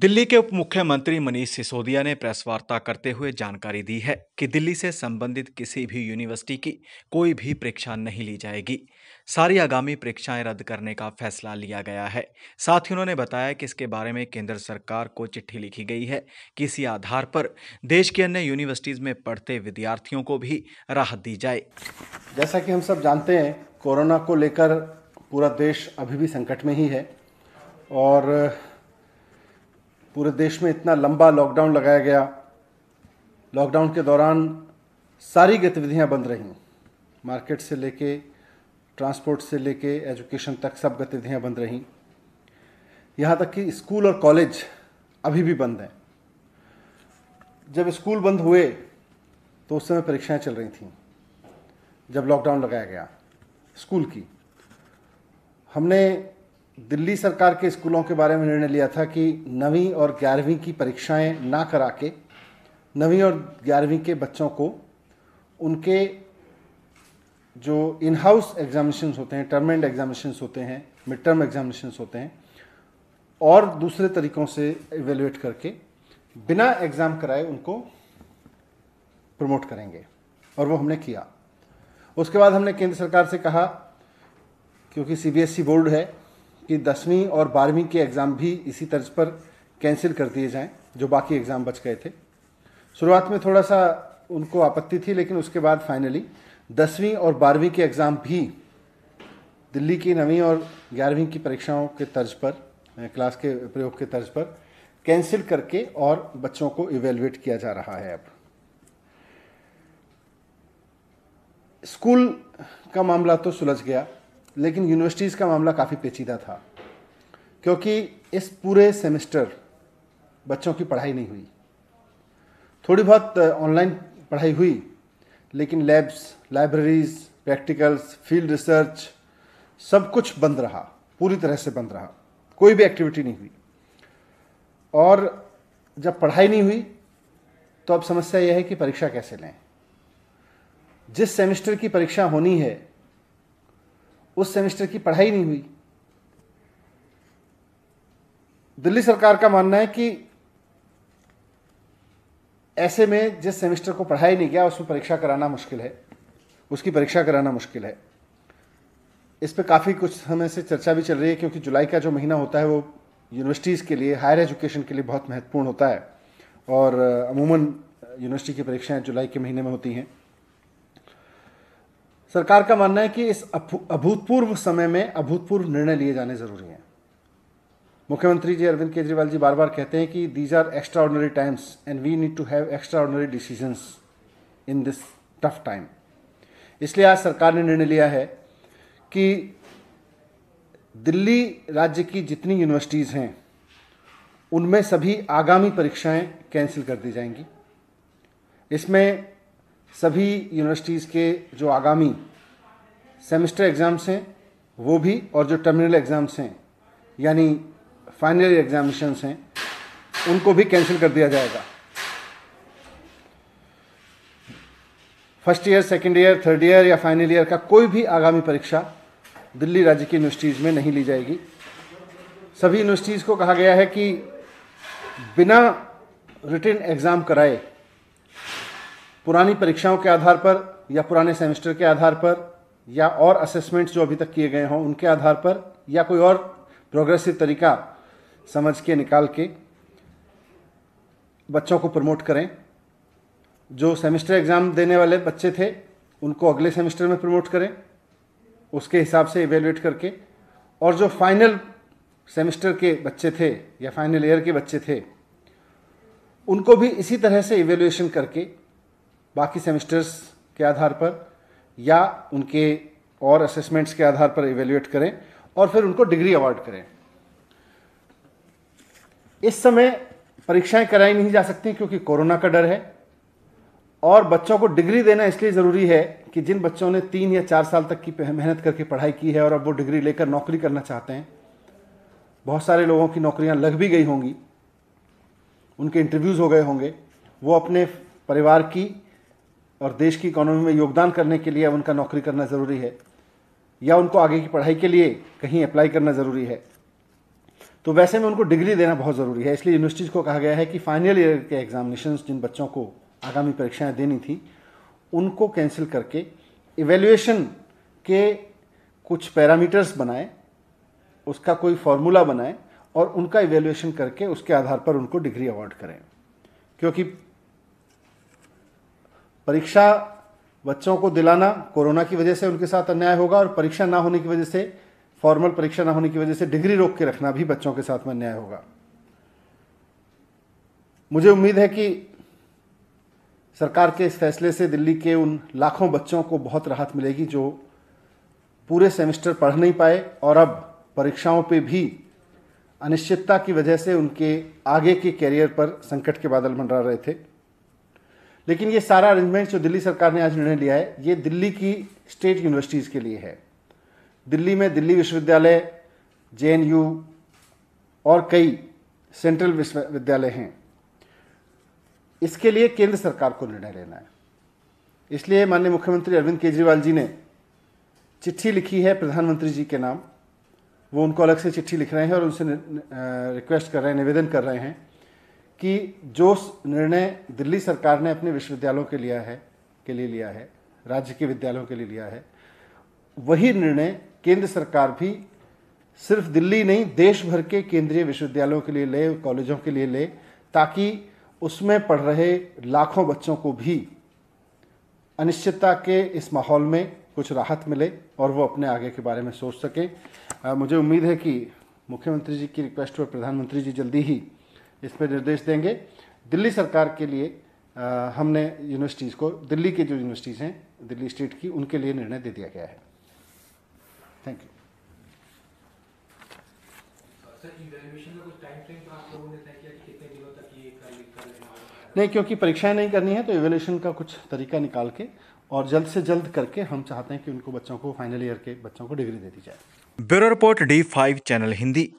दिल्ली के उप मुख्यमंत्री मनीष सिसोदिया ने प्रेस वार्ता करते हुए जानकारी दी है कि दिल्ली से संबंधित किसी भी यूनिवर्सिटी की कोई भी परीक्षा नहीं ली जाएगी सारी आगामी परीक्षाएं रद्द करने का फैसला लिया गया है साथ ही उन्होंने बताया कि इसके बारे में केंद्र सरकार को चिट्ठी लिखी गई है कि इसी आधार पर देश की अन्य यूनिवर्सिटीज़ में पढ़ते विद्यार्थियों को भी राहत दी जाए जैसा कि हम सब जानते हैं कोरोना को लेकर पूरा देश अभी भी संकट में ही है और पूरे देश में इतना लंबा लॉकडाउन लगाया गया लॉकडाउन के दौरान सारी गतिविधियां बंद रहीं मार्केट से लेके ट्रांसपोर्ट से लेके एजुकेशन तक सब गतिविधियां बंद रहीं यहाँ तक कि स्कूल और कॉलेज अभी भी बंद हैं जब स्कूल बंद हुए तो उस समय परीक्षाएं चल रही थीं जब लॉकडाउन लगाया गया स्कूल की हमने दिल्ली सरकार के स्कूलों के बारे में निर्णय लिया था कि नवीं और ग्यारहवीं की परीक्षाएं ना करा के नवीं और ग्यारहवीं के बच्चों को उनके जो इन हाउस एग्जामिनेशन होते हैं टर्म एंड एग्जामिनेशन होते हैं मिड टर्म एग्जामिनेशन होते हैं और दूसरे तरीक़ों से एवेलुएट करके बिना एग्ज़ाम कराए उनको प्रमोट करेंगे और वो हमने किया उसके बाद हमने केंद्र सरकार से कहा क्योंकि सीबीएसई e बोर्ड है कि दसवीं और बारहवीं के एग्ज़ाम भी इसी तर्ज पर कैंसिल कर दिए जाएं जो बाकी एग्ज़ाम बच गए थे शुरुआत में थोड़ा सा उनको आपत्ति थी लेकिन उसके बाद फाइनली दसवीं और बारहवीं के एग्ज़ाम भी दिल्ली की नवीं और ग्यारहवीं की परीक्षाओं के तर्ज पर क्लास के प्रयोग के तर्ज पर कैंसिल करके और बच्चों को इवेलुएट किया जा रहा है अब स्कूल का मामला तो सुलझ गया लेकिन यूनिवर्सिटीज़ का मामला काफ़ी पेचीदा था क्योंकि इस पूरे सेमेस्टर बच्चों की पढ़ाई नहीं हुई थोड़ी बहुत ऑनलाइन uh, पढ़ाई हुई लेकिन labs libraries practicals field research सब कुछ बंद रहा पूरी तरह से बंद रहा कोई भी एक्टिविटी नहीं हुई और जब पढ़ाई नहीं हुई तो अब समस्या यह है कि परीक्षा कैसे लें जिस सेमेस्टर की परीक्षा होनी है उस सेमेस्टर की पढ़ाई नहीं हुई दिल्ली सरकार का मानना है कि ऐसे में जिस सेमेस्टर को पढ़ाई नहीं गया उसमें परीक्षा कराना मुश्किल है उसकी परीक्षा कराना मुश्किल है इस पर काफ़ी कुछ समय से चर्चा भी चल रही है क्योंकि जुलाई का जो महीना होता है वो यूनिवर्सिटीज़ के लिए हायर एजुकेशन के लिए बहुत महत्वपूर्ण होता है और अमूमन यूनिवर्सिटी की परीक्षाएं जुलाई के महीने में होती हैं सरकार का मानना है कि इस अभूतपूर्व समय में अभूतपूर्व निर्णय लिए जाने जरूरी हैं मुख्यमंत्री जी अरविंद केजरीवाल जी बार बार कहते हैं कि these are extraordinary times and we need to have extraordinary decisions in this tough time इसलिए आज सरकार ने निर्णय लिया है कि दिल्ली राज्य की जितनी यूनिवर्सिटीज़ हैं उनमें सभी आगामी परीक्षाएं कैंसिल कर दी जाएंगी इसमें सभी यूनिवर्सिटीज़ के जो आगामी सेमेस्टर एग्ज़ाम्स हैं वो भी और जो टर्मिनल एग्ज़ाम्स हैं यानी फाइनल ईयर हैं उनको भी कैंसिल कर दिया जाएगा first year second year third year या फाइनल ईयर का कोई भी आगामी परीक्षा दिल्ली राज्य की यूनिवर्सिटीज़ में नहीं ली जाएगी सभी यूनिवर्सिटीज़ को कहा गया है कि बिना रिटर्न एग्ज़ाम कराए पुरानी परीक्षाओं के आधार पर या पुराने सेमेस्टर के आधार पर या और असेसमेंट्स जो अभी तक किए गए हों उनके आधार पर या कोई और प्रोग्रेसिव तरीका समझ के निकाल के बच्चों को प्रमोट करें जो सेमेस्टर एग्ज़ाम देने वाले बच्चे थे उनको अगले सेमेस्टर में प्रमोट करें उसके हिसाब से इवेल्युएट करके और जो फाइनल सेमेस्टर के बच्चे थे या फाइनल ईयर के बच्चे थे उनको भी इसी तरह से इवेल्युएशन करके बाकी सेमेस्टर्स के आधार पर या उनके और असेसमेंट्स के आधार पर इवेल्यूएट करें और फिर उनको डिग्री अवार्ड करें इस समय परीक्षाएं कराई नहीं जा सकती क्योंकि कोरोना का डर है और बच्चों को डिग्री देना इसलिए ज़रूरी है कि जिन बच्चों ने तीन या चार साल तक की मेहनत करके पढ़ाई की है और अब वो डिग्री लेकर नौकरी करना चाहते हैं बहुत सारे लोगों की नौकरियां लग भी गई होंगी उनके इंटरव्यूज़ हो गए होंगे वो अपने परिवार की और देश की इकोनॉमी में योगदान करने के लिए उनका नौकरी करना ज़रूरी है या उनको आगे की पढ़ाई के लिए कहीं अप्लाई करना ज़रूरी है तो वैसे में उनको डिग्री देना बहुत ज़रूरी है इसलिए यूनिवर्सिटीज़ को कहा गया है कि फाइनल ईयर के एग्जामिनेशन जिन बच्चों को आगामी परीक्षाएँ देनी थी उनको कैंसिल करके इवेल्युएशन के कुछ पैरामीटर्स बनाए उसका कोई फॉर्मूला बनाए और उनका इवेल्युएशन करके उसके आधार पर उनको डिग्री अवार्ड करें क्योंकि परीक्षा बच्चों को दिलाना कोरोना की वजह से उनके साथ अन्याय होगा और परीक्षा ना होने की वजह से फॉर्मल परीक्षा ना होने की वजह से डिग्री रोक के रखना भी बच्चों के साथ में अन्याय होगा मुझे उम्मीद है कि सरकार के इस फैसले से दिल्ली के उन लाखों बच्चों को बहुत राहत मिलेगी जो पूरे सेमेस्टर पढ़ नहीं पाए और अब परीक्षाओं पे भी अनिश्चितता की वजह से उनके आगे के कैरियर पर संकट के बादल मंडरा रहे थे लेकिन ये सारा अरेंजमेंट जो दिल्ली सरकार ने आज निर्णय लिया है ये दिल्ली की स्टेट यूनिवर्सिटीज़ के लिए है दिल्ली में दिल्ली विश्वविद्यालय जे और कई सेंट्रल विश्वविद्यालय हैं इसके लिए केंद्र सरकार को निर्णय लेना है इसलिए माननीय मुख्यमंत्री अरविंद केजरीवाल जी ने चिट्ठी लिखी है प्रधानमंत्री जी के नाम वो उनको अलग से चिट्ठी लिख रहे हैं और उनसे रिक्वेस्ट कर रहे हैं निवेदन कर रहे हैं कि जो निर्णय दिल्ली सरकार ने अपने विश्वविद्यालयों के लिया है के लिए लिया है राज्य के विद्यालयों के लिए लिया है वही निर्णय केंद्र सरकार भी सिर्फ दिल्ली नहीं देश भर के केंद्रीय विश्वविद्यालयों के लिए ले कॉलेजों के लिए ले ताकि उसमें पढ़ रहे लाखों बच्चों को भी अनिश्चितता के इस माहौल में कुछ राहत मिले और वो अपने आगे के बारे में सोच सकें मुझे उम्मीद है कि मुख्यमंत्री जी की रिक्वेस्ट पर प्रधानमंत्री जी जल्दी ही इस पर निर्देश देंगे दिल्ली सरकार के लिए आ, हमने यूनिवर्सिटीज़ को दिल्ली के जो यूनिवर्सिटीज़ हैं दिल्ली स्टेट की उनके लिए निर्णय दे दिया गया है थैंक तो यू नहीं क्योंकि परीक्षाएं नहीं करनी है तो इवेल्यूशन का कुछ तरीका निकाल के और जल्द से जल्द करके हम चाहते हैं कि उनको बच्चों को फाइनल ईयर के बच्चों को डिग्री दे दी जाए bureau report D five channel Hindi